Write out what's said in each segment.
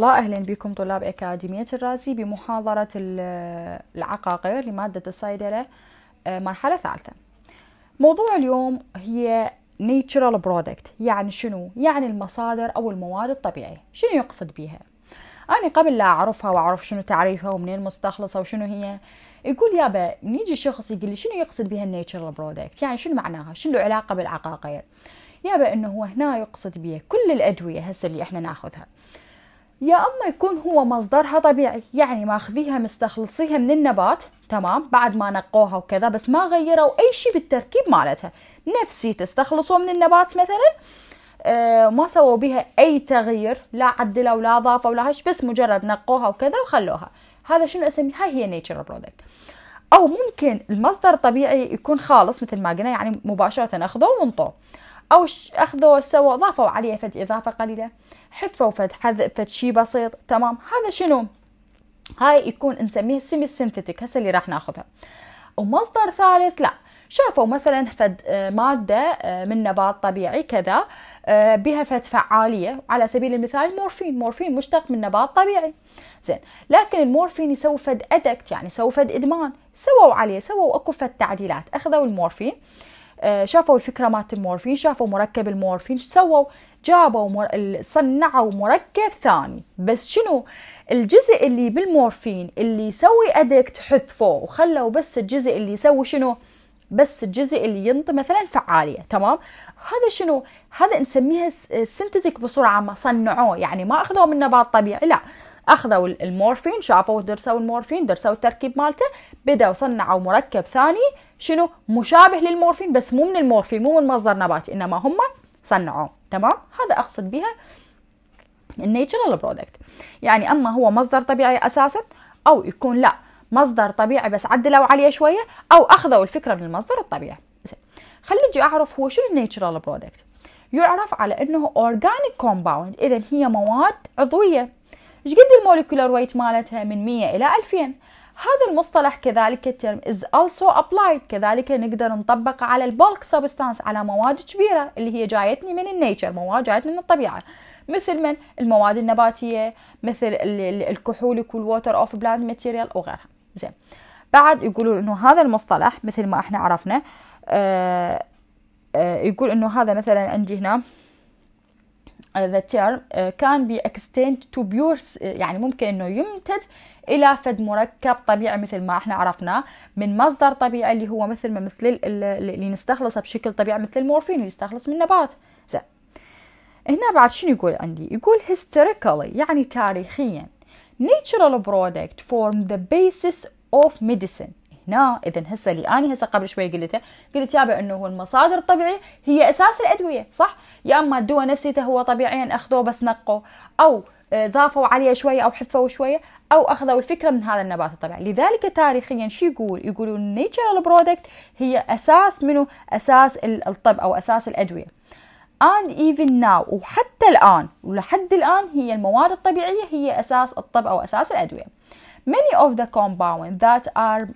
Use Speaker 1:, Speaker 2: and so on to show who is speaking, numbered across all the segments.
Speaker 1: الله أهلا بكم طلاب أكاديمية الرازي بمحاضرة العقاقير لمادة الصيدلة آه، مرحلة ثالثة موضوع اليوم هي natural product يعني شنو؟ يعني المصادر أو المواد الطبيعية شنو يقصد بيها؟ أنا قبل لا أعرفها وأعرف شنو تعريفها ومنين مستخلصة وشنو هي يقول يابا نيجي شخص يقول لي شنو يقصد بها natural برودكت يعني شنو معناها شنو علاقة بالعقاقير يابا انه هو هنا يقصد بها كل الادويه هسه اللي احنا ناخذها يا اما يكون هو مصدرها طبيعي يعني ماخذيها مستخلصيها من النبات تمام بعد ما نقوها وكذا بس ما غيروا اي شيء بالتركيب مالتها نفسي تستخلصوا من النبات مثلا آه ما سووا بها اي تغيير لا عدلوا ولا اضافوا ولا هش بس مجرد نقوها وكذا وخلوها هذا شنو هاي هي نيتشر برودكت او ممكن المصدر الطبيعي يكون خالص مثل ما قلنا يعني مباشره اخذوه وانطوه أو أخذوا سووا ضافوا عليه فد إضافة قليلة حذفوا فد حذف فد شي بسيط تمام هذا شنو هاي يكون نسميه سيمي سينثيتك هسه اللي راح ناخذها ومصدر ثالث لا شافوا مثلا فد آه، مادة آه، من نبات طبيعي كذا آه، بها فد فعالية على سبيل المثال مورفين مورفين مشتق من نبات طبيعي زين لكن المورفين يسوي فد أدكت يعني يسوي فد إدمان سووا عليه سووا أكو فد تعديلات أخذوا المورفين آه، شافوا الفكره مالت المورفين شافوا مركب المورفين سووا جابوا مر... صنعوا مركب ثاني بس شنو الجزء اللي بالمورفين اللي يسوي ادكت حذفوه وخلوا بس الجزء اللي يسوي شنو بس الجزء اللي ينطي مثلا فعاليه تمام هذا شنو هذا نسميها سنتيتك بصوره عامه صنعوه يعني ما اخذوه من نبات طبيعي لا اخذوا المورفين شافوا درسوا المورفين درسوا التركيب مالته بدأوا صنعوا مركب ثاني شنو مشابه للمورفين بس مو من المورفين مو من مصدر نباتي انما هم صنعوه تمام هذا اقصد بها النيتشرال برودكت يعني اما هو مصدر طبيعي اساسا او يكون لا مصدر طبيعي بس عدلوا عليه شويه او اخذوا الفكره من المصدر الطبيعي خليني اعرف هو شنو النيتشرال برودكت يعرف على انه اورجانيك كومباوند اذا هي مواد عضويه ايش قد الموليكولر ويت مالتها من 100 الى 2000 هذا المصطلح كذلك الترم is also applied كذلك نقدر نطبق على البولك سبستانس على مواد كبيرة اللي هي جايتني من النيتشر مواد جايتني من الطبيعة مثل من المواد النباتية مثل الكحول كل ووتر اوف بلاند ماتيريال وغيرها زين بعد يقولون انه هذا المصطلح مثل ما احنا عرفنا آآ آه، آآ آه، يقول انه هذا مثلا عندي هنا the term آه، كان بي اكستنج تو pure آه، يعني ممكن انه يمتد الى فد مركب طبيعي مثل ما احنا عرفنا من مصدر طبيعي اللي هو مثل ما مثل اللي نستخلصه بشكل طبيعي مثل المورفين اللي يستخلص من نبات زين هنا بعد شنو يقول عندي يقول historically يعني تاريخيا natural product form the basis of medicine هنا اذا هسه اللي انا هسه قبل شوي قلته قلت يابا انه هو المصادر الطبيعيه هي اساس الادويه صح يا اما الدواء نفسيته هو طبيعيا اخذوه بس نقوه او آه، ضافوا عليه شويه او حفوا شويه او اخذوا الفكره من هذا النبات الطبيعي لذلك تاريخيا شو يقول يقولون النيتشرال برودكت هي اساس منه اساس الطب او اساس الادويه and even now وحتى الآن ولحد الآن هي المواد الطبيعية هي أساس الطب أو أساس الأدوية many of the compounds that are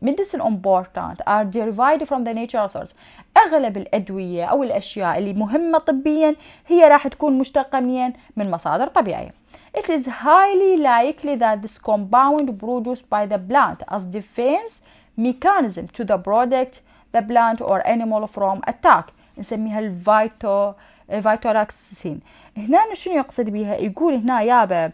Speaker 1: medicine important are derived from the natural source أغلب الأدوية أو الأشياء اللي مهمة طبيا هي راح تكون مشتقة منين من مصادر طبيعية It is highly likely that this compound produced by the plant as defense mechanism to the product the plant or animal from attack نسميها الفيتو آه، فيتوراكسين هنا شنو يقصد بها يقول هنا يابا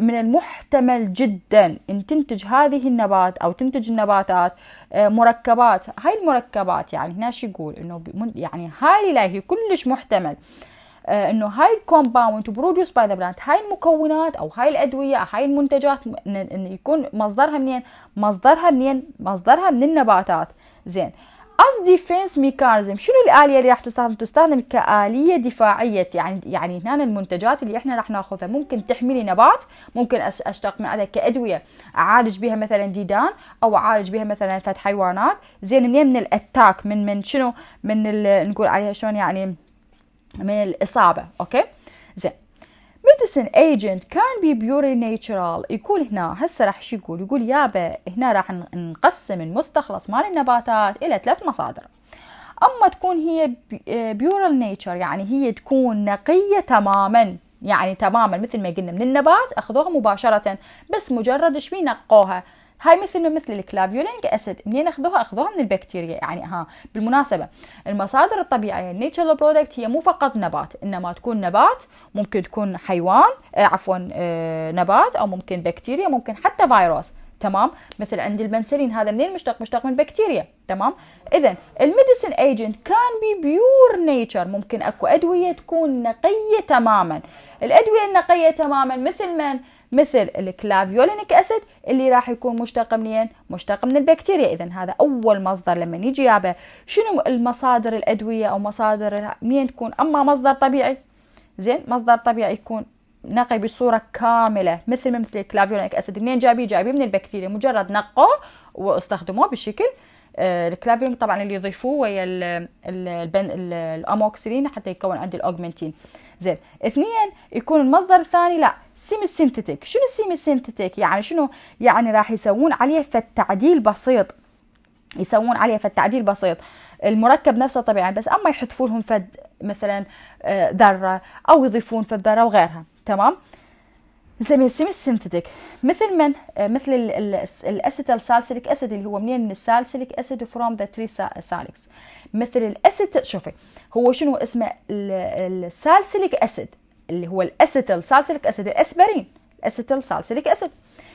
Speaker 1: من المحتمل جدا ان تنتج هذه النبات او تنتج النباتات آه، مركبات هاي المركبات يعني هنا شو يقول انه يعني هاي الله كلش محتمل آه، انه هاي الكومباوند برودوس باي ذا بلانت هاي المكونات او هاي الادويه أو هاي المنتجات انه يكون مصدرها منين مصدرها منين مصدرها من النباتات زين قصدي defense ميكانيزم شنو الاليه اللي راح تستخدم تستخدم كاليه دفاعيه يعني يعني هنا المنتجات اللي احنا راح ناخذها ممكن تحمي لي نبات ممكن اشتق معها كادويه اعالج بها مثلا ديدان او اعالج بها مثلا فت حيوانات زين منين من الاتاك من من شنو من نقول عليها شلون يعني من الاصابه اوكي زين ميديسن ايجنت كان بي بيوري نيتشرال يقول هنا هسه راح شو يقول يقول يابا هنا راح نقسم المستخلص مال النباتات الى ثلاث مصادر اما تكون هي آه، بيورال نيتشر يعني هي تكون نقيه تماما يعني تماما مثل ما قلنا من النبات اخذوها مباشره بس مجرد شوي نقوها هاي مثل ما مثل الكلافيولينج اسيد منين اخذوها اخذوها من البكتيريا يعني ها بالمناسبه المصادر الطبيعيه النيتشرال برودكت هي مو فقط نبات انما تكون نبات ممكن تكون حيوان آه عفوا آه نبات او ممكن بكتيريا ممكن حتى فيروس تمام مثل عند البنسلين هذا منين مشتق مشتق من بكتيريا تمام اذا الميديسن ايجنت كان بي بيور نيتشر ممكن اكو ادويه تكون نقيه تماما الادويه النقيه تماما مثل من مثل الكلافيولينيك اسيد اللي راح يكون مشتق منين مشتق من البكتيريا اذا هذا اول مصدر لما نيجي يابا شنو المصادر الادويه او مصادر منين تكون اما مصدر طبيعي زين مصدر طبيعي يكون نقي بصوره كامله مثل ما مثل الكلافيولينيك اسيد منين جايبيه جايبيه من البكتيريا مجرد نقوه واستخدموه بشكل آه، الكلافيوم طبعا اللي يضيفوه ويا الاموكسلين حتى يكون عندي الاوجمنتين زين اثنين يكون المصدر الثاني لا سيمي سينثيتيك شنو السيمي سينثيتيك يعني شنو يعني راح يسوون عليه فالتعديل بسيط يسوون عليه فالتعديل بسيط المركب نفسه طبيعي بس اما يحذفون لهم فد مثلا آه، ذره او يضيفون فد ذره وغيرها تمام نسميه سيمي سينثيتك مثل من آه، مثل الاسيتال سالسيليك اسيد اللي هو منين من السالسيليك اسيد فروم ذا تري سالكس مثل الاسيت شوفي هو شنو اسمه السالسيليك اسيد اللي هو الاسيتال سالسيليك اسيد الاسبرين الاسيتال سالسيليك اسيد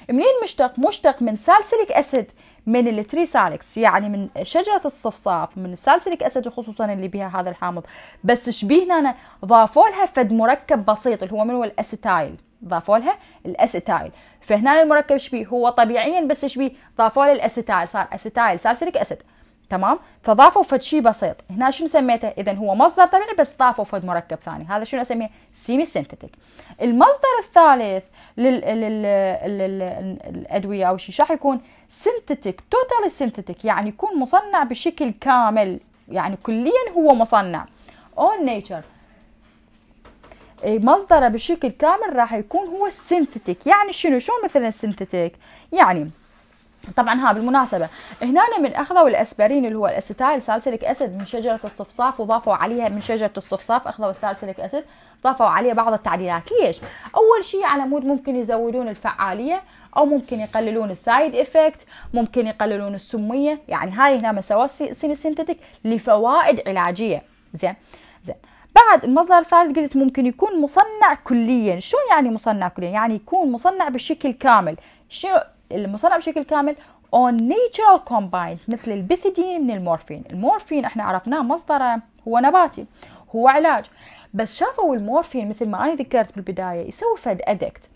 Speaker 1: منين مشتق مشتق من سالسيليك اسيد من التريسالكس يعني من شجرة الصفصاف من السالسليك أسيد خصوصا اللي بها هذا الحامض بس شبيه هنا ضافوا لها فد مركب بسيط اللي هو من هو الأستايل ضافوا لها الأستايل فهنا المركب شبيه هو طبيعيا بس شبيه ضافوا له الأستايل صار أستايل سالسليك اسيد تمام فضافوا فد شيء بسيط هنا شنو سميته اذا هو مصدر طبيعي بس ضافوا فد مركب ثاني هذا شنو اسميه سيمي سينثيتك المصدر الثالث للادويه او شيء راح يكون سينثيتك توتالي سينثيتك يعني يكون مصنع بشكل كامل يعني كليا هو مصنع اون إيه، نيتشر مصدره بشكل كامل راح يكون هو السينثيتك يعني شنو شلون مثلا السينثيتك يعني طبعا ها بالمناسبه هنا من اخذوا الاسبرين اللي هو الاستايل سالسيليك اسيد من شجره الصفصاف وضافوا عليها من شجره الصفصاف اخذوا السالسيليك اسيد ضافوا عليه بعض التعديلات ليش اول شيء على مود ممكن يزودون الفعاليه او ممكن يقللون السايد افكت ممكن يقللون السميه يعني هاي هنا ما سوى سينثيتك لفوائد علاجيه زين زين بعد المصدر الثالث قلت ممكن يكون مصنع كليا شو يعني مصنع كليا يعني يكون مصنع بشكل كامل شنو المصنع بشكل كامل on natural combined مثل البيثيدين من المورفين المورفين احنا عرفناه مصدره هو نباتي هو علاج بس شافوا المورفين مثل ما انا ذكرت بالبدايه يسوي فد ادكت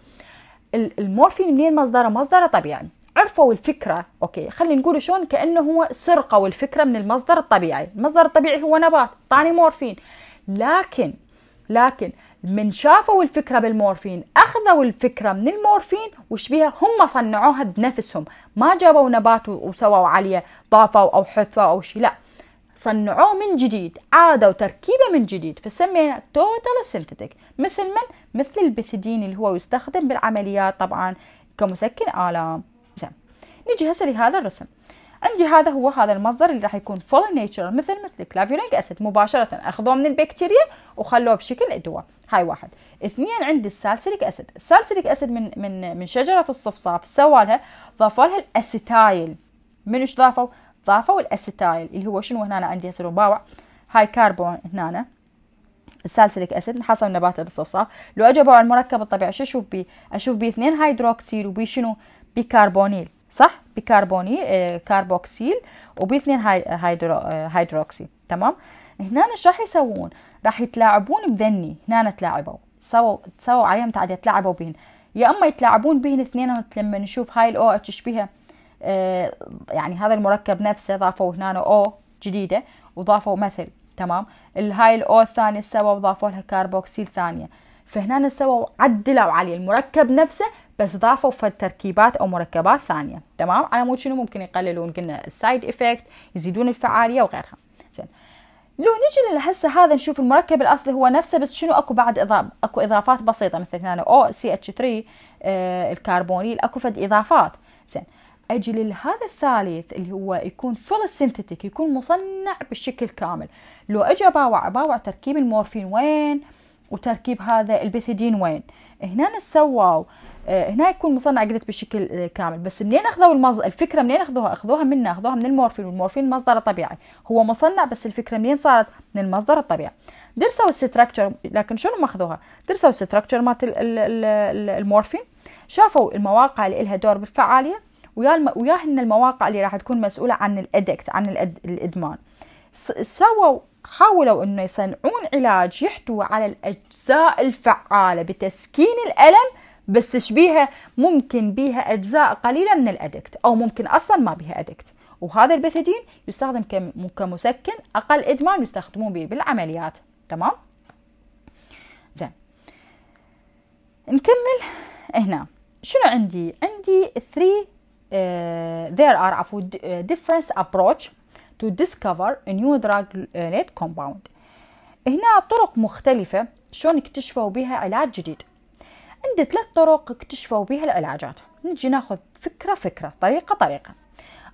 Speaker 1: المورفين منين مصدره مصدره طبيعي عرفوا الفكره اوكي خلينا نقول شلون كانه هو سرقوا الفكره من المصدر الطبيعي المصدر الطبيعي هو نبات طاني مورفين لكن لكن من شافوا الفكرة بالمورفين أخذوا الفكرة من المورفين وش بيها هم صنعوها بنفسهم ما جابوا نبات وسووا عليه ضافوا أو حثوا أو شيء لا صنعوه من جديد عادوا تركيبه من جديد فسمينا توتال سينثيتك مثل من مثل البثدين اللي هو يستخدم بالعمليات طبعا كمسكن آلام زين نجي هسه لهذا الرسم عندي هذا هو هذا المصدر اللي راح يكون فول نيتشر مثل مثل كلافيرينج اسيد مباشره اخذوه من البكتيريا وخلوه بشكل ادويه هاي واحد اثنين عندي السالسيليك اسيد السالسيليك اسيد من من من شجره الصفصاف سوالها لها ضافوا لها الاسيتايل من ايش ضافوا ضافوا الاسيتايل اللي هو شنو هنا عندي هسه باوع هاي كربون هنا السالسيليك اسيد حصل نباته بالصفصاف لو اجى باوع المركب الطبيعي شو اشوف بيه اشوف بيه اثنين هيدروكسيل وبي شنو بيكربونيل صح بيكربونيل آه كاربوكسيل وبي اثنين هاي هيدرو آه تمام هنا ايش راح يسوون راح يتلاعبون بدني هنا تلاعبوا سووا سووا عليهم تعاد يتلاعبوا بهن يا اما يتلاعبون بهن اثنينهم لما نشوف هاي الاو اتش بها آه يعني هذا المركب نفسه ضافوا هنا او جديده وضافوا مثل تمام الهاي الاو الثانيه سووا وضافوا لها كاربوكسيل ثانيه فهنا سووا عدلوا عليه المركب نفسه بس ضافوا في التركيبات او مركبات ثانيه تمام على مود شنو ممكن يقللون قلنا السايد افكت يزيدون الفعاليه وغيرها لو نجي لهسه هذا نشوف المركب الاصلي هو نفسه بس شنو اكو بعد اضاف اكو اضافات بسيطه مثل هنا او سي اتش آه، 3 الكربونيل اكو فد اضافات زين اجي لهذا الثالث اللي هو يكون فول سينثيتيك يكون مصنع بالشكل كامل لو اجي اباوع اباوع تركيب المورفين وين وتركيب هذا البيثيدين وين هنا سووا هنا يكون مصنع جلد بشكل كامل بس منين اخذوا المز... الفكره منين اخذوها اخذوها منا اخذوها من المورفين والمورفين مصدره طبيعي هو مصنع بس الفكره منين صارت من المصدر الطبيعي درسوا الستراكشر لكن شنو ما اخذوها درسوا الستراكشر مالت المورفين شافوا المواقع اللي لها دور بالفعاليه ويا الم... ان المواقع اللي راح تكون مسؤوله عن الادكت عن الأد... الادمان سووا حاولوا انه يصنعون علاج يحتوي على الاجزاء الفعاله بتسكين الالم بس شبيها ممكن بيها أجزاء قليلة من الأدكت أو ممكن أصلا ما بيها أدكت وهذا البيثيدين يستخدم كمسكن أقل إدمان يستخدمون به بالعمليات تمام زين نكمل هنا شنو عندي عندي 3 uh, آه، there are عفوا آه، difference approach to discover a new drug related compound هنا طرق مختلفة شلون اكتشفوا بها علاج جديد عندي ثلاث طرق اكتشفوا بها العلاجات نجي ناخذ فكرة فكرة طريقة طريقة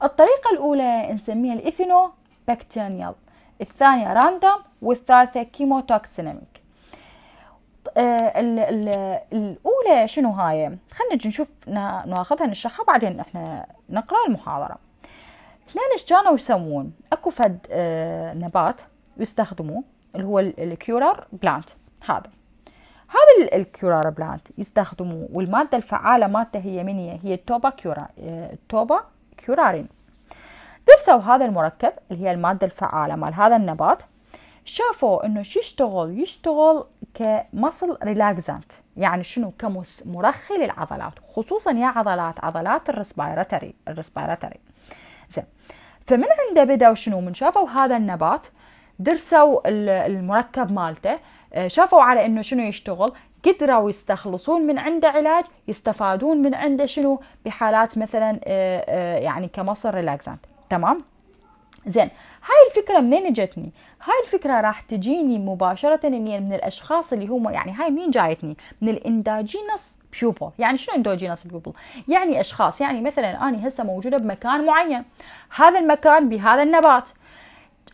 Speaker 1: الطريقة الأولى نسميها الإيثينو بكتيريال الثانية راندوم والثالثة كيمو توكسينيميك آه، ال ال الأولى شنو هاي خلينا نجي نشوف ناخذها نشرحها بعدين احنا نقرأ المحاضرة اثنين كانوا يسوون اكو فد آه، نبات يستخدموه اللي هو الكيورر بلانت هذا هذا الكيورار بلانت يستخدموه والمادة الفعالة مالته هي من هي؟ هي التوبا كيورا التوبا آه، كيورارين درسوا هذا المركب اللي هي المادة الفعالة مال هذا النبات شافوا انه شو يشتغل يشتغل كمصل ريلاكزانت يعني شنو كمرخي للعضلات خصوصا يا عضلات عضلات الريسبيراتري الريسبيراتري زين فمن عنده بدأوا شنو من شافوا هذا النبات درسوا المركب مالته آه، شافوا على انه شنو يشتغل قدروا يستخلصون من عنده علاج يستفادون من عنده شنو بحالات مثلا آه، آه، يعني كمصر ريلاكسانت تمام زين هاي الفكرة منين جتني؟ هاي الفكرة راح تجيني مباشرة اني من الاشخاص اللي هم يعني هاي منين جايتني؟ من الانداجينس بيوبل، يعني شنو اندوجينس بيوبل؟ يعني اشخاص يعني مثلا انا هسه موجودة بمكان معين، هذا المكان بهذا النبات،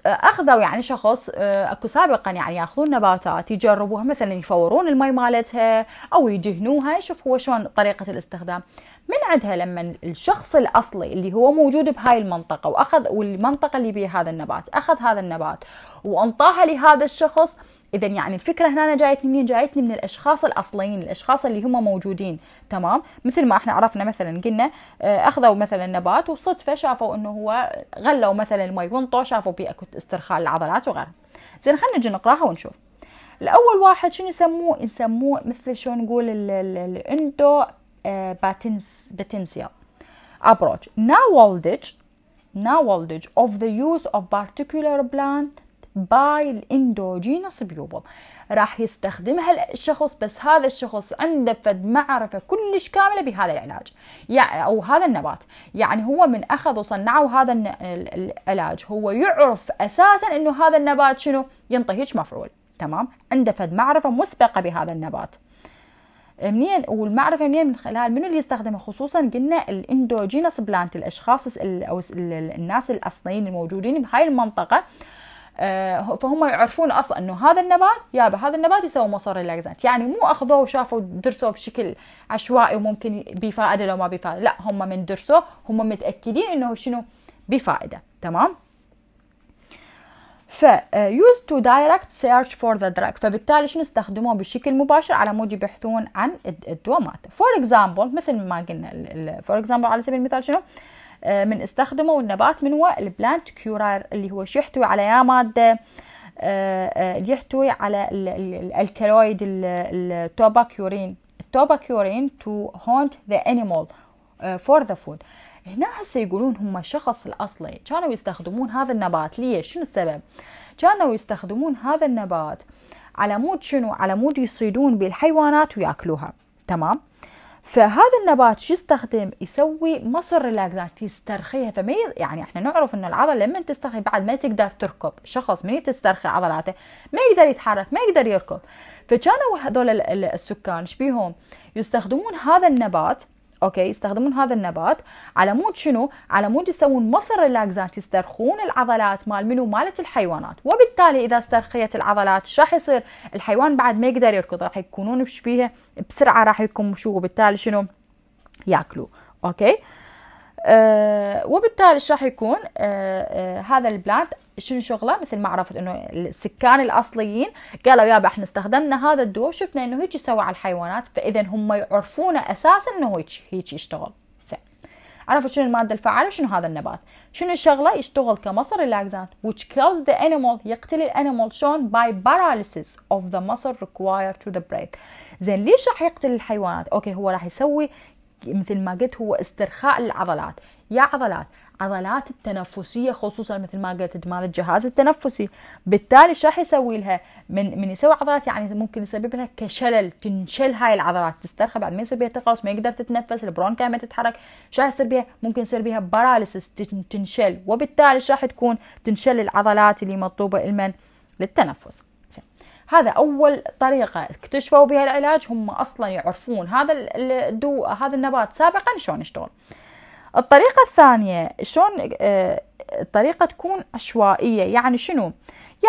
Speaker 1: اخذوا يعني شخص آه، اكو سابقا يعني ياخذون نباتات يجربوها مثلا يفورون المي مالتها او يدهنوها يشوف هو شلون طريقه الاستخدام من عندها لما الشخص الاصلي اللي هو موجود بهاي المنطقه واخذ والمنطقه اللي بيها هذا النبات اخذ هذا النبات وانطاها لهذا الشخص اذا يعني الفكره هنا جايتني منين جايتني من الاشخاص الاصليين الاشخاص اللي هم موجودين تمام مثل ما احنا عرفنا مثلا قلنا آه، اخذوا مثلا نبات وصدفه شافوا انه هو غلوا مثلا المي ونطوا شافوا بيئه استرخاء للعضلات وغيرها زين خلينا نجي نقراها ونشوف الاول واحد شنو يسموه يسموه مثل شو نقول الاندو آه، باتنس نا approach نا knowledge اوف ذا يوز اوف particular بلانت باي الاندوجينوس بيوبل راح يستخدمها الشخص بس هذا الشخص عنده فد معرفة كلش كاملة بهذا العلاج يعني أو هذا النبات يعني هو من أخذ وصنعه هذا العلاج هو يعرف أساسا أنه هذا النبات شنو ينطي هيك مفعول تمام عنده فد معرفة مسبقة بهذا النبات منين والمعرفة منين من خلال منو اللي يستخدمها خصوصا قلنا الاندوجينس بلانت الاشخاص او الناس الاصليين الموجودين بهاي المنطقة آه، فهم يعرفون اصلا انه هذا النبات يابا هذا النبات يسوي مصاري للاكسنت يعني مو اخذوه وشافوا درسوه بشكل عشوائي وممكن بفائده لو ما بفائده لا هم من درسوه هم متاكدين انه شنو بفائده تمام ف يوز تو دايركت سيرش فور ذا دراج فبالتالي شنو استخدموه بشكل مباشر على مود يبحثون عن الدوامات فور اكزامبل مثل ما قلنا فور اكزامبل على سبيل المثال شنو آه، من استخدمه النبات هو البلانت كيورار اللي هو شو يحتوي على يا ماده آه، آه، اللي يحتوي على الالكالويد التوباكيورين التوباكيورين تو هونت ذا انيمال فور ذا فود هنا هسه يقولون هم الشخص الاصلي كانوا يستخدمون هذا النبات ليش شنو السبب كانوا يستخدمون هذا النبات على مود شنو على مود يصيدون بالحيوانات وياكلوها تمام فهذا النبات شو يستخدم يسوي مصر ريلاكسات يسترخيها يعني فما يعني احنا نعرف ان العضله لما تسترخي بعد ما تقدر تركض شخص من تسترخي عضلاته ما يقدر يتحرك ما يقدر يركض فكانوا هذول السكان شبيهم يستخدمون هذا النبات اوكي يستخدمون هذا النبات على مود شنو على مود يسوون مصر ريلاكزات يسترخون العضلات مال منو مالت الحيوانات وبالتالي اذا استرخيت العضلات شو راح يصير الحيوان بعد ما يقدر يركض راح يكونون بشبيه بسرعه راح يكون شو وبالتالي شنو ياكلوا اوكي أه وبالتالي شو راح يكون أه أه هذا البلانت شنو شغله مثل ما عرفت انه السكان الاصليين قالوا يابا احنا استخدمنا هذا الدواء شفنا انه هيك سوى على الحيوانات فاذا هم يعرفون اساسا انه هيك هيك يشتغل عرفوا شنو الماده الفعاله شنو هذا النبات شنو الشغله يشتغل كمصر ريلاكسانت which kills the animal يقتل الانيمال شلون by paralysis of the muscle required to the brain زين ليش راح يقتل الحيوانات اوكي هو راح يسوي مثل ما قلت هو استرخاء للعضلات يا عضلات عضلات التنفسيه خصوصا مثل ما قلت مال الجهاز التنفسي بالتالي ايش راح يسوي لها من من يسوي عضلات يعني ممكن يسبب لها كشلل تنشل هاي العضلات تسترخى بعد ما يصير بها تقوس ما يقدر تتنفس البرونكا ما تتحرك ايش راح يصير بها ممكن يصير بها باراليسس تنشل وبالتالي ايش راح تكون تنشل العضلات اللي مطلوبه لمن للتنفس هذا اول طريقه اكتشفوا بها العلاج هم اصلا يعرفون هذا الدو هذا النبات سابقا شلون يشتغل الطريقة الثانية شلون آه، الطريقة تكون عشوائية يعني شنو؟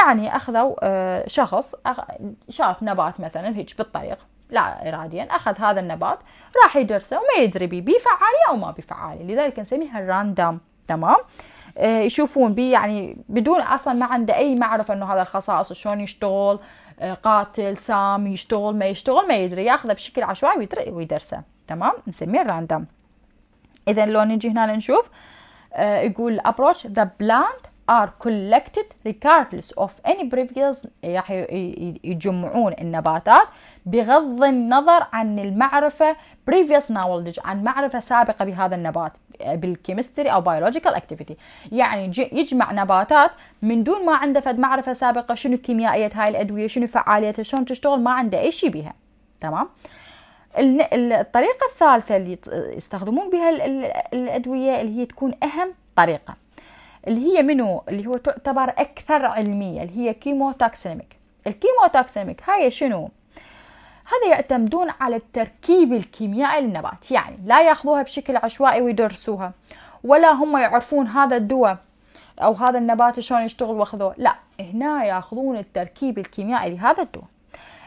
Speaker 1: يعني أخذوا آه، شخص شاف نبات مثلا هيك بالطريق لا إراديا أخذ هذا النبات راح يدرسه وما يدري بيه بفعالية أو ما بفعالية لذلك نسميها الراندام تمام؟ آه، يشوفون بي يعني بدون اصلا ما عنده اي معرفه انه هذا الخصائص شلون يشتغل قاتل سام يشتغل ما يشتغل ما يدري ياخذه بشكل عشوائي ويدرسه تمام نسميه راندم اذا لو نجي هنا نشوف آه يقول approach the plant are collected regardless of any previous راح يجمعون النباتات بغض النظر عن المعرفة previous knowledge عن معرفة سابقة بهذا النبات آه، بالكيمستري أو biological activity يعني يجمع نباتات من دون ما عنده فد معرفة سابقة شنو كيميائية هاي الأدوية شنو فعاليتها شلون تشتغل ما عنده أي شيء بها تمام الطريقة الثالثة اللي يستخدمون بها الأدوية اللي هي تكون أهم طريقة اللي هي منو اللي هو تعتبر أكثر علمية اللي هي كيموتاكسيميك الكيموتاكسيميك هاي شنو هذا يعتمدون على التركيب الكيميائي للنبات يعني لا ياخذوها بشكل عشوائي ويدرسوها ولا هم يعرفون هذا الدواء او هذا النبات شلون يشتغل واخذوه لا هنا ياخذون التركيب الكيميائي لهذا الدواء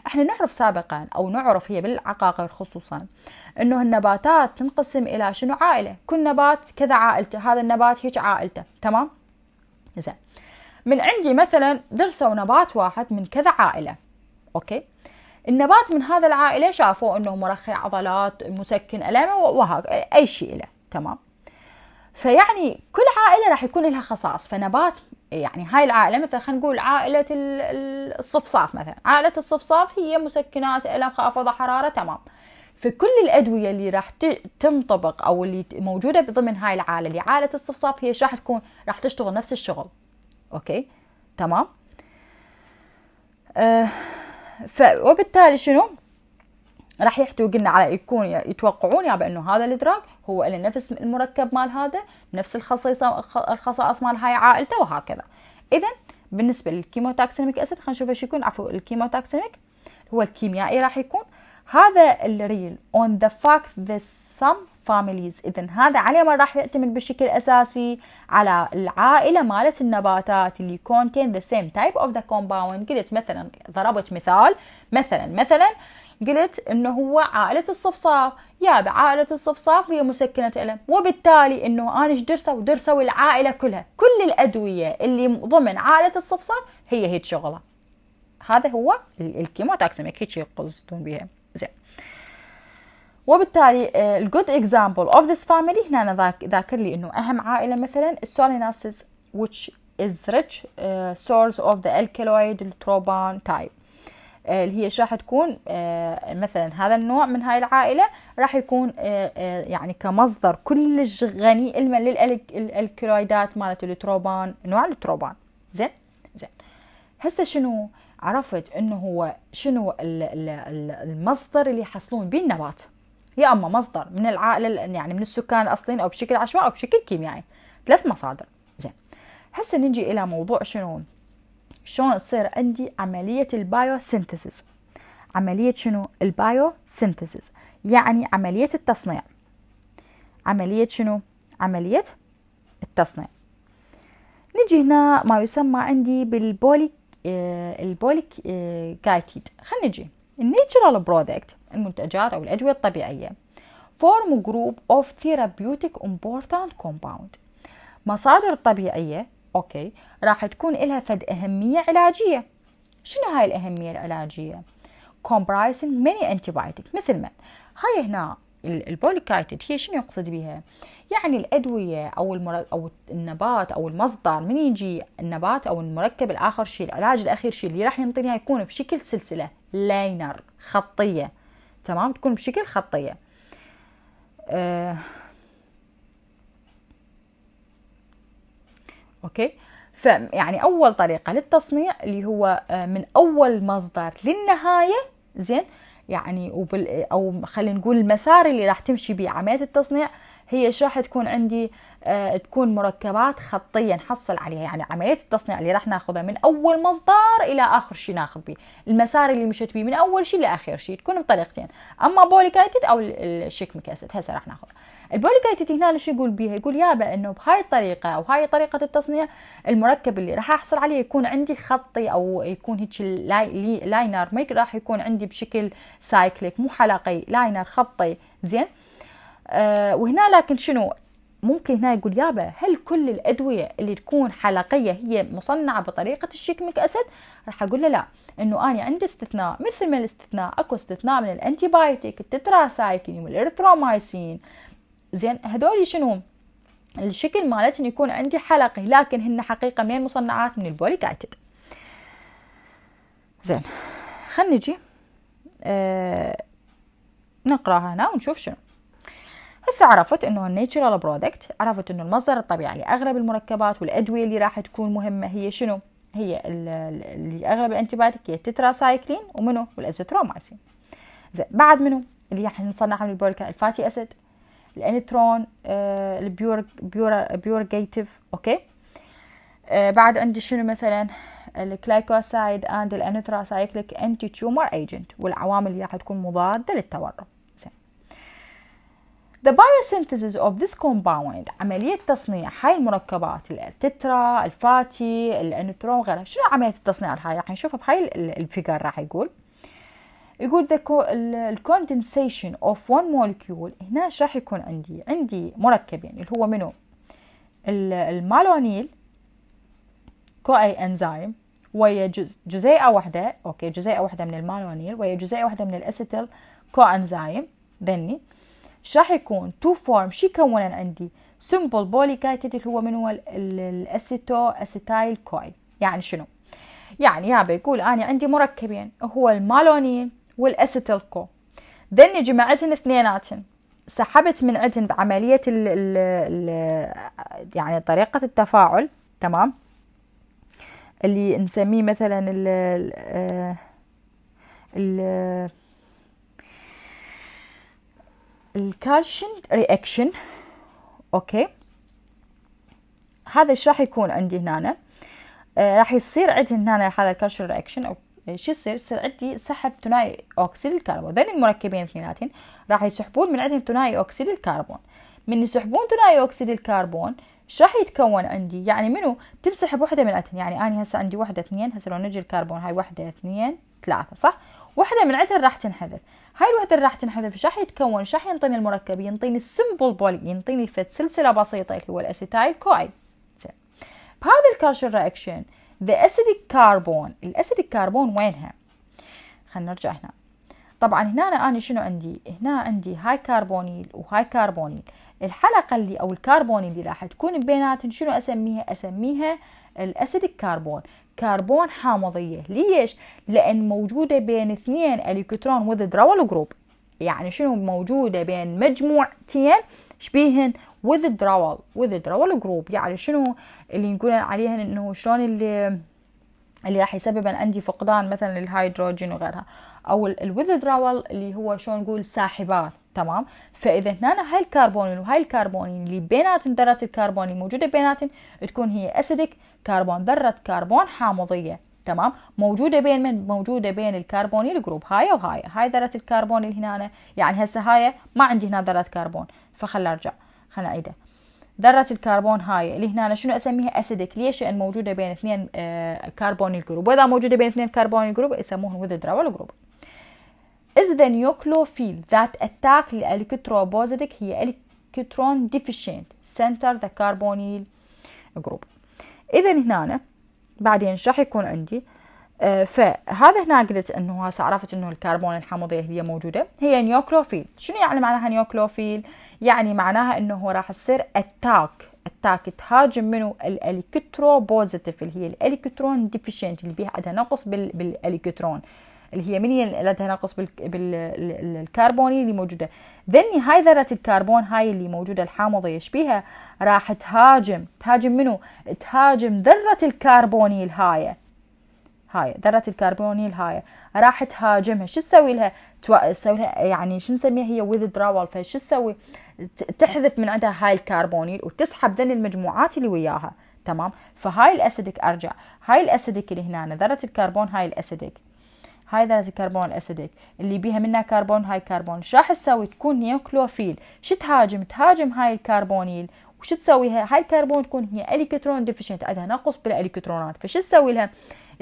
Speaker 1: احنا نعرف سابقا او نعرف هي بالعقاقير خصوصا انه النباتات تنقسم الى شنو عائله كل نبات كذا عائلته هذا النبات هيك عائلته تمام زين من عندي مثلا درسوا نبات واحد من كذا عائله اوكي النبات من هذا العائله شافوا انه مرخي عضلات مسكن الام وهكذا اي شيء له تمام فيعني كل عائله راح يكون لها خصائص فنبات يعني هاي العائلة مثلا خلينا نقول عائلة الصفصاف مثلا عائلة الصفصاف هي مسكنات إلى خافضة حرارة تمام فكل الأدوية اللي راح تنطبق أو اللي موجودة ضمن هاي العائلة اللي عائلة الصفصاف هي شو راح تكون راح تشتغل نفس الشغل أوكي تمام أه ف وبالتالي شنو راح يحتوي قلنا على يكون يتوقعون يا بأنه هذا الإدراك هو له نفس المركب مال هذا نفس الخصيصه الخصائص مال هاي عائلته وهكذا اذا بالنسبه للكيموتاكسينيك اسيد خلينا نشوف ايش يكون عفوا الكيموتاكسينيك هو الكيميائي راح يكون هذا الريل اون ذا فاكت ذا سم فاميليز اذا هذا على ما راح يعتمد بشكل اساسي على العائله مالت النباتات اللي كونتين ذا سيم تايب اوف ذا كومباوند قلت مثلا ضربت مثال مثلا مثلا قلت انه هو عائلة الصفصاف يا عائلة الصفصاف هي مسكنة ألم وبالتالي انه انا ايش درسه ودرسه العائلة كلها كل الادوية اللي ضمن عائلة الصفصاف هي هيك شغلة هذا هو الكيموتاكسيميك هيك يقصدون بها زين وبالتالي الجود اكزامبل اوف ذيس فاميلي هنا ذاكر لي انه اهم عائله مثلا السوليناسيس which is rich uh, source of the alkaloid troban type آه، اللي هي شو راح تكون آه، مثلا هذا النوع من هاي العائلة راح يكون آه، يعني كمصدر كلش غني علما للالكلويدات مالت التروبان نوع التروبان زين زين هسه شنو عرفت انه هو شنو المصدر اللي يحصلون به النبات يا اما مصدر من العائله يعني من السكان الاصليين او بشكل عشوائي او بشكل كيميائي ثلاث مصادر زين هسه نجي الى موضوع شنو شلون تصير عندي عملية البايوسينثيسيس عملية شنو البايوسينثيسيس يعني عملية التصنيع عملية شنو عملية التصنيع نجي هنا ما يسمى عندي بالبوليك آه البوليك آه كايتيد خلينا نجي النيتشرال برودكت المنتجات او الادويه الطبيعيه فورم جروب اوف ثيرابيوتيك امبورتانت كومباوند مصادر الطبيعيه أوكي راح تكون لها فد أهمية علاجية شنو هاي الأهمية العلاجية؟ comprising many antibiotics مثل ما هاي هنا البوليكايتد هي شنو يقصد بها؟ يعني الادويه او او النبات او المصدر من يجي النبات او المركب الاخر شيء العلاج الاخير شيء اللي راح ينطينا يكون بشكل سلسله لاينر خطيه تمام تكون بشكل خطيه أه اوكي فيعني اول طريقه للتصنيع اللي هو آه، من اول مصدر للنهايه زين يعني وبال او خلينا نقول المسار اللي راح تمشي به عمليه التصنيع هي راح تكون عندي آه تكون مركبات خطيه نحصل عليها يعني عمليه التصنيع اللي راح ناخذها من اول مصدر الى اخر شيء ناخذ به المسار اللي مشيت به من اول شيء لاخر شيء تكون بطريقتين اما بوليكايتد او الشيك مكاسد هسه راح ناخذها البوليجايتد هنا شو يقول بيها يقول يابا انه بهاي الطريقه او هاي طريقه التصنيع المركب اللي راح احصل عليه يكون عندي خطي او يكون هيك لاينر ميك راح يكون عندي بشكل سايكليك مو حلقي لاينر خطي زين أه وهنا لكن شنو ممكن هنا يقول يابا هل كل الأدوية اللي تكون حلقية هي مصنعة بطريقة الشيكميك أسد راح أقول له لا انه انا عندي استثناء مثل ما الاستثناء اكو استثناء من الانتي بايوتيك التتراسايكلين والارثرومايسين زين هذول شنو الشكل مالتهم يكون عندي حلقي لكن هن حقيقة من مصنعات من البوليكايتد زين خلينا نجي آه نقراها هنا ونشوف شنو هسه عرفت انه النيتشرال برودكت عرفت انه المصدر الطبيعي لاغلب المركبات والادويه اللي راح تكون مهمه هي شنو هي اللي اغلب الانتبايتك هي التتراسايكلين ومنو والازيترومايسين زين بعد منو اللي راح نصنعها من البوليكا الفاتي اسيد الانترون آه، البيور بيور جيتيف اوكي آه، بعد عندي شنو مثلا الكلايكوسايد اند الانثراسايكليك انتي تيومر ايجنت والعوامل اللي راح تكون مضاده للتورم The biosynthesis of this compound عملية تصنيع هاي المركبات التترا الفاتي الانثرون غيرها شنو عملية التصنيع هاي راح نشوفها بهاي الفيجر راح يقول يقول the the condensation of one molecule هنا ايش راح يكون عندي عندي مركبين يعني اللي هو منو المالونيل كو اي انزيم ويا جز جزيئة واحدة اوكي جزيئة واحدة من المالونيل ويا جزيئة واحدة من الاسيتيل كو انزيم ذني ايش راح يكون تو فورم شو يكونن عندي سمبل بوليكايتيد اللي هو من هو الاسيتو اسيتايل كوي يعني شنو يعني يابا يقول انا عندي مركبين هو المالونيل والاسيتيل كو ذن جمعتهن اثنيناتهن سحبت من عندهن بعملية ال ال الـ يعني طريقة التفاعل تمام اللي نسميه مثلا ال ال, ال الكالشن رياكشن اوكي هذا ايش راح يكون عندي هنا آه راح يصير عندي هنا هذا الكالشن رياكشن او شو يصير يصير عندي سحب ثنائي اكسيد الكربون ذين المركبين اثنيناتهم راح يسحبون من عندهم ثنائي اكسيد الكربون من يسحبون ثنائي اكسيد الكربون شو راح يتكون عندي يعني منو تنسحب وحده من عندهم يعني انا هسه عندي وحده اثنين هسه لو نجي الكربون هاي وحده اثنين ثلاثه صح وحده من عندهم راح تنحذف هاي الوحده اللي راح تنحذف شو راح يتكون شو راح ينطيني المركب ينطيني السمبل بولي، ينطيني فد سلسله بسيطه اللي هو الاسيتايل كوي بهذا الكالشر رياكشن the acidic carbon الاسيد الكربون وينها خلينا نرجع هنا طبعا هنا أنا, شنو عندي هنا عندي هاي كربونيل وهاي كربونيل الحلقه اللي او الكربونيل اللي راح تكون بيناتهم شنو اسميها اسميها الاسيد الكربون كربون حامضيه ليش لان موجوده بين اثنين الكترون وذ دراول جروب يعني شنو موجوده بين مجموعتين شبيهن withdrawal withdrawal جروب يعني شنو اللي نقول عليها انه شلون اللي اللي راح يسبب أن عندي فقدان مثلا للهيدروجين وغيرها او withdrawal اللي هو شلون نقول ساحبات تمام فاذا هنا هاي الكربونين وهاي الكربونين اللي بيناتهم ذرات الكربون اللي موجوده بيناتهم تكون هي اسيدك كربون ذره كربون حامضيه تمام موجوده بين من موجوده بين الكربونيل جروب هاي وهاي هاي ذره الكربون اللي هنا يعني هسه هاي ما عندي هنا ذره كربون فخل ارجع خلينا ذرة الكربون هاي اللي هنا أنا شنو اسميها اسيدك ليش لان موجودة بين اثنين كربونيل آه، جروب واذا موجودة بين اثنين كربونيل جروب يسموهم وذدراول جروب is the nucleophile that attack the هي electron deficient center the carbonyl group اذا هنا بعدين شو راح يكون عندي فهذا هنا قلت انه هسه عرفت انه الكربون الحمضيه هي موجوده هي نيوكلوفيل شنو يعني معناها نيوكلوفيل يعني معناها انه راح تصير اتاك اتاك تهاجم منو الالكترو بوزيتيف اللي هي الالكترون ديفيشنت اللي بيها عندها نقص بال... بالالكترون اللي هي من عندها نقص بالكربوني اللي موجوده ذني هاي ذره الكربون هاي اللي موجوده ايش بيها راح تهاجم تهاجم منو تهاجم ذره الكربون هاي هاي ذرة الكربونيل هاي راح تهاجمها شو تسوي لها؟ تسوي لها يعني شو نسميها هي ويذ دراول فشو تسوي؟ تحذف من عندها هاي الكربونيل وتسحب ذن المجموعات اللي وياها تمام؟ فهاي الاسيدك ارجع هاي الاسيدك اللي هنا ذرة الكربون هاي الاسيدك هاي ذرة الكربون الاسيدك اللي بيها منها كربون هاي كربون شو راح تسوي؟ تكون نيوكلوفيل شو تهاجم؟ تهاجم هاي الكربونيل وش تسويها؟ هاي الكربون تكون هي الكترون ديفيشنت عندها نقص بالالكترونات فشو تسوي لها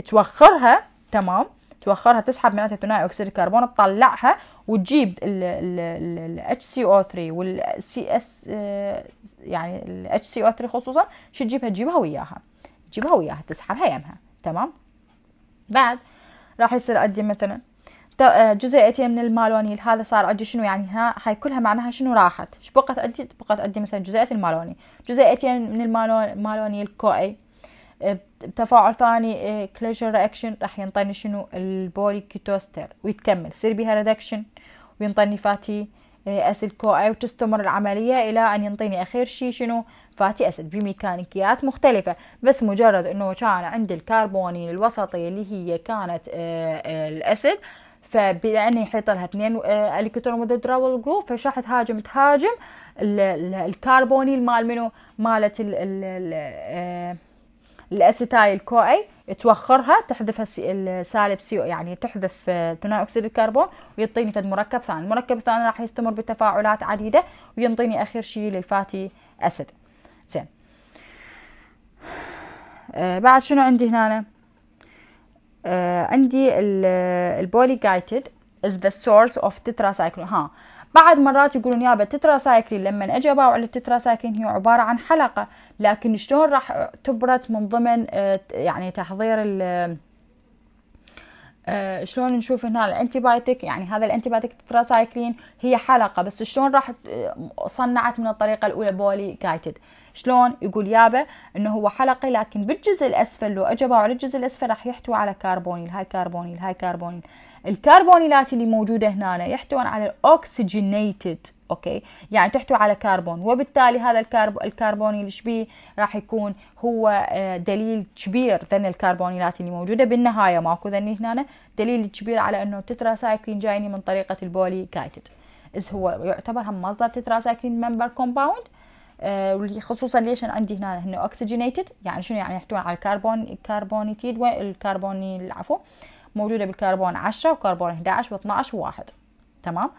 Speaker 1: توخرها تمام توخرها تسحب معناتها ثنائي اكسيد الكربون تطلعها وتجيب ال HCO3 وال CS آه، يعني ال HCO3 خصوصا شو تجيبها تجيبها وياها تجيبها وياها تسحبها يمها تمام بعد راح يصير عندي مثلا آه، جزيئتين من المالونيل هذا صار عندي شنو يعني ها هاي كلها معناها شنو راحت ايش بقت عندي بقت عندي مثلا جزيئه المالوني جزيئتين من المالونيل كو اي بتفاعل إيه، ثاني كلوجر إيه، رياكشن راح ينطيني شنو البوري كيتوستر ويتكمل يصير بها ريدكشن وينطيني فاتي اسيد كو اي وتستمر العمليه الى ان ينطيني اخر شيء شنو فاتي اسيد بميكانيكيات مختلفه بس مجرد انه كان عندي الكربونيل الوسطي اللي هي كانت إيه، الاسيد فبلاني يحيط لها اثنين الكترون متداول جروب راح تهاجم تهاجم الكربونيل مال منو مالت ال ال الاسيتايل كوي توخرها تحذفها السالب سي يعني تحذف ثنائي آه، اكسيد الكربون ويعطيني فد مركب ثاني، المركب الثاني راح يستمر بتفاعلات عديده وينطيني اخر شيء للفاتي اسيد. زين. آه، بعد شنو عندي هنا؟ أنا؟ آه، عندي البولي جايتد ذا سورس اوف تتراسايكلون ها بعد مرات يقولون يابا سايكلين لما اجي اباوع سايكلين هي عباره عن حلقه لكن شلون راح تبرد من ضمن آه، يعني تحضير ال آه، شلون نشوف هنا الانتيبايتك يعني هذا الانتيبايتيك سايكلين هي حلقه بس شلون راح آه، صنعت من الطريقه الاولى بولي جايتد شلون يقول يابا انه هو حلقه لكن بالجزء الاسفل لو اجى على الجزء الاسفل راح يحتوي على كربونيل هاي كربونيل هاي كربونيل الكربونيلات اللي موجودة هنا يحتوي على الاوكسجينيتد اوكي يعني تحتوي على كربون وبالتالي هذا الكرب الكربوني الشبيه راح يكون هو آه، دليل كبير ذن الكربونيلات اللي موجوده بالنهايه ماكو ذني هنا دليل كبير على انه التتراسايكلين جايني من طريقه البولي كايتد إذ هو يعتبر هم مصدر تتراسايكلين ممبر كومباوند آه، خصوصا ليش أنا عندي هنا هنا اوكسجينيتد يعني شنو يعني يحتوي على الكربون كربونيتيد والكربوني العفو موجودة بالكربون 10 وكربون 11 و12 و1 تمام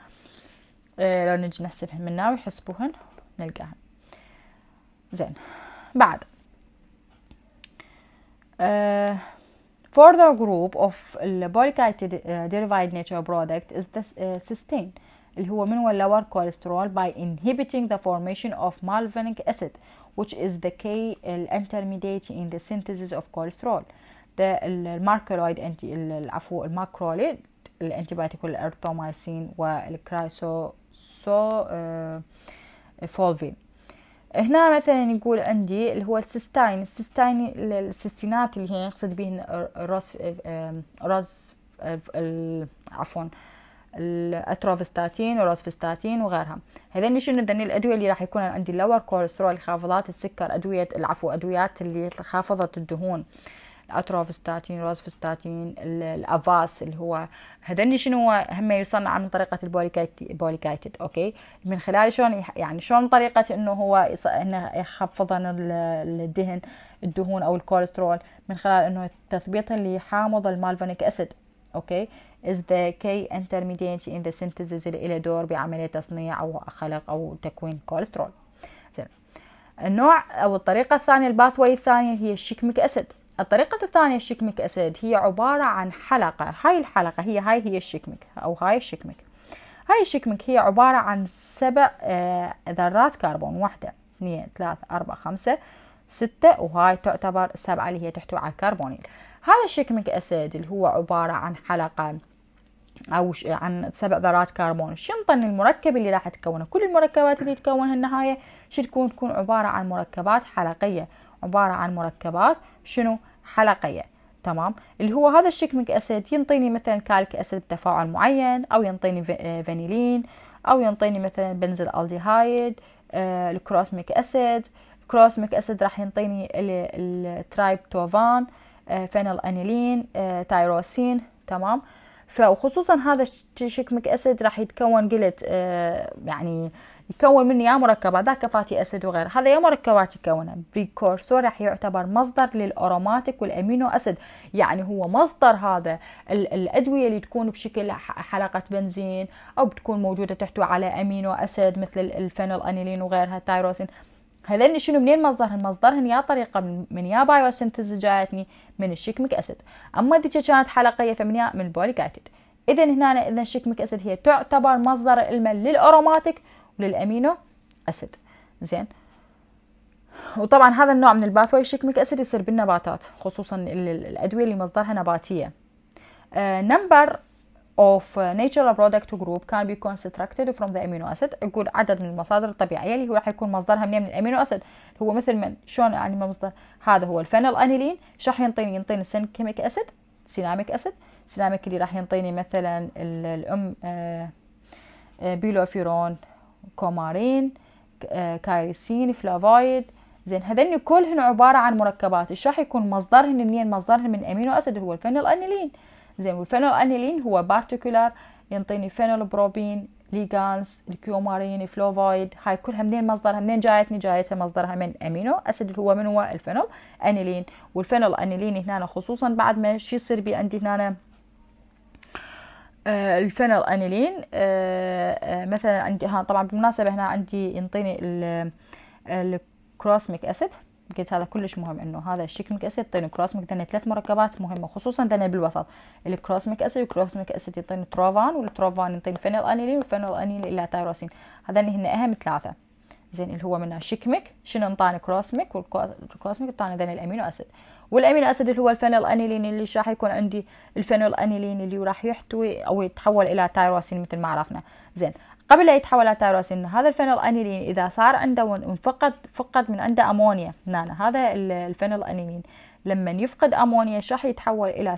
Speaker 1: آه لو نجي من ناوي ويحسبوهن نلقاهم زين بعد آه further group of polycated uh, derived nature product is the cysteine اللي هو من lower كوليسترول by inhibiting the formation of malvinic acid which is the key intermediate in the synthesis of cholesterol. ذا الماركرويد انتي عفوا الماكروليد بايتيك والارثومايسين والكرايسو سو آه، فولفين هنا مثلا يقول عندي اللي هو السيستاين السيستاين السيستينات اللي هي يقصد بهن الرز آه، روز آه، عفوا الاتروفستاتين والروسفستاتين وغيرها هذين شنو ذني الادويه اللي راح يكون عندي لور كوليسترول خافضات السكر ادويه العفو ادويات اللي خافضه الدهون آه الاتروفستاتين روزفستاتين الافاس اللي هو هذني شنو هم يصنع من طريقه البوليكايتد اوكي من خلال شلون يعني شلون طريقه انه هو انه يخفض الدهن الدهون او الكوليسترول من خلال انه تثبيط اللي حامض المالفونيك اسيد اوكي is the key intermediate in the synthesis اللي له دور بعملية تصنيع أو خلق أو تكوين كوليسترول زين النوع أو الطريقة الثانية الباثوي الثانية هي الشيكميك أسيد الطريقة الثانية الشكمك أسيد هي عبارة عن حلقة هاي الحلقة هي هاي هي الشكمك أو هاي الشكمك هاي الشكمك هي عبارة عن سبع آه، ذرات كربون واحدة اثنين ثلاثة أربعة خمسة ستة وهاي تعتبر سبعة اللي هي تحتوي على الكربونيل هذا الشكمك أسيد اللي هو عبارة عن حلقة أو عن سبع ذرات كربون شنطن المركب اللي راح تكونه كل المركبات اللي تكونها النهاية شو تكون تكون عبارة عن مركبات حلقية عبارة عن مركبات شنو حلقية تمام اللي هو هذا من اسيد ينطيني مثلا كالك اسيد بتفاعل معين او ينطيني آه، فانيلين او ينطيني مثلا بنزل الديهايد آه، الكروسميك اسيد الكروسميك اسيد راح ينطيني الترايب توفان آه، فينيل انيلين تايروسين تمام فخصوصا هذا الشيكميك اسيد راح يتكون قلت يعني يكون من يا مركبات ذاك فاتي أسيد وغير هذا يا مركبات يكونها بريكورسور راح يعتبر مصدر للأروماتيك والأمينو أسيد يعني هو مصدر هذا الأدوية اللي تكون بشكل حلقة بنزين أو بتكون موجودة تحتوي على أمينو أسيد مثل الفينول أنيلين وغيرها التايروسين هذين شنو منين مصدرهن مصدرهن يا طريقة من يا بايوسينثيز جايتني من الشيكميك أسيد أما ذيك كانت حلقية فمن يا من البوليك إذا هنا إذا الشيكميك أسيد هي تعتبر مصدر المن للأروماتيك للامينو اسيد زين وطبعا هذا النوع من واي شيكميك اسيد يصير بالنباتات خصوصا الادويه اللي مصدرها نباتيه نمبر آه، اوف natural برودكت جروب كان بي constructed فروم ذا امينو اسيد يقول عدد من المصادر الطبيعيه اللي هو راح يكون مصدرها منين من الامينو اسيد هو مثل من شلون يعني مصدر هذا هو الفينل انيلين شو راح ينطيني ينطيني سينكيميك اسيد سيناميك اسيد سيناميك اللي راح ينطيني مثلا الام آه، آه، بيلوفيرون كومارين آه، كايرسين فلافايد زين هذني كلهن عبارة عن مركبات ايش راح يكون مصدرهن منين مصدرهن من امينو اسيد هو الفينيل انيلين زين والفينيل انيلين هو بارتيكولار ينطيني فينيل بروبين ليغانس الكيومارين فلوفويد هاي كلها منين مصدرها منين جايتني جايتها مصدرها من امينو اسيد اللي هو من هو الفينول انيلين والفينول انيلين هنا خصوصا بعد ما شو يصير بي عندي هنا آه، الفينل انيلين آه، آه، مثلا عندي ها طبعا بالمناسبه هنا عندي ينطيني الكروسميك اسيد قلت هذا كلش مهم انه هذا الشيكميك اسيد يعطيني كروسميك ثاني ثلاث مركبات مهمه خصوصا ثاني بالوسط الكروسميك اسيد والكروسميك اسيد يعطيني تروفان والتروفان يعطيني فينيل انيلين والفينيل انيلين الى تايروسين هذين هن اهم ثلاثه زين اللي هو منها شيكميك شنو انطاني كروسميك والكروسميك انطاني ثاني الامينو اسيد والامينو اسيد اللي هو الفينيل انيلين اللي راح يكون عندي الفينيل انيلين اللي راح يحتوي او يتحول الى تايروسين مثل ما عرفنا زين قبل لا يتحول الى تايروسين هذا الفينيل انيلين اذا صار عنده وانفقد فقد من عنده امونيا هنا نعم، هذا الفينيل انيلين لما يفقد امونيا راح يتحول الى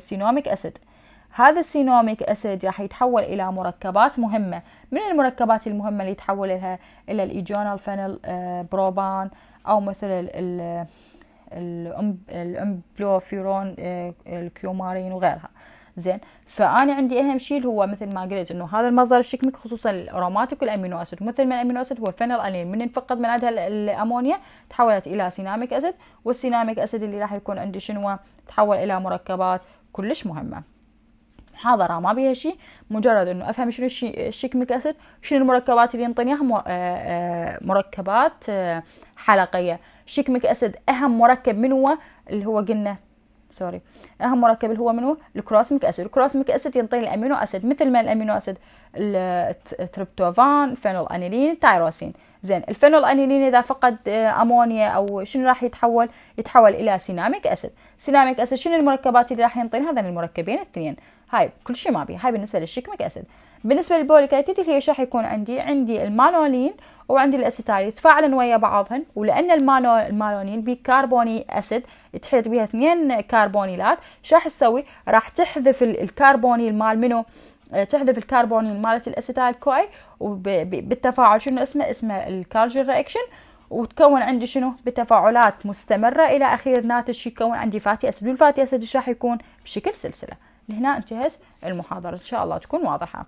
Speaker 1: سينوميك اسيد هذا السينوميك اسيد راح يتحول الى مركبات مهمه من المركبات المهمه اللي يتحول لها الى الايجونال فينيل آه، بروبان او مثل الامبلوفيرون آه، الكيومارين وغيرها زين فانا عندي اهم شيء هو مثل ما قلت انه هذا المصدر الشكمي خصوصا الاروماتيك والامينو اسيد مثل ما الامينو اسيد هو الفينل الين من انفقد من عندها الامونيا تحولت الى سيناميك اسيد والسيناميك اسيد اللي راح يكون عندي شنو تحول الى مركبات كلش مهمه محاضره ما بيها شيء مجرد انه افهم شنو الشيكميك اسيد شنو المركبات اللي ينطيني اياها آه، آه، مركبات آه، حلقيه الشيكميك اسيد اهم مركب هو اللي هو قلنا سوري اهم مركب اللي هو منو الكروسميك اسيد الكروسميك اسيد ينطيني الامينو اسيد مثل ما الامينو اسيد التريبتوفان فينول انيلين تايروسين زين الفينول انيلين اذا فقد امونيا او شنو راح يتحول يتحول الى سيناميك اسيد سيناميك اسيد شنو المركبات اللي راح ينطينها هذين المركبين الاثنين هاي كل شيء ما بيه هاي بالنسبه للشيكميك اسيد بالنسبه للبوليك ايتيتيد هي راح يكون عندي عندي المانولين وعندي الاسيتال يتفاعلن ويا بعضهن ولان المانو المانولين بكربوني اسيد تحيط بها اثنين كربونيلات شو راح تسوي راح تحذف الكربونيل مال منو آه، تحذف الكربونيل مالت الاسيتال كوي وبالتفاعل شنو اسمه اسمه الكالجر رياكشن وتكون عندي شنو بتفاعلات مستمره الى اخير ناتج يكون عندي فاتي اسيد والفاتي اسيد راح يكون بشكل سلسله لهنا انتهت المحاضرة إن شاء الله تكون واضحة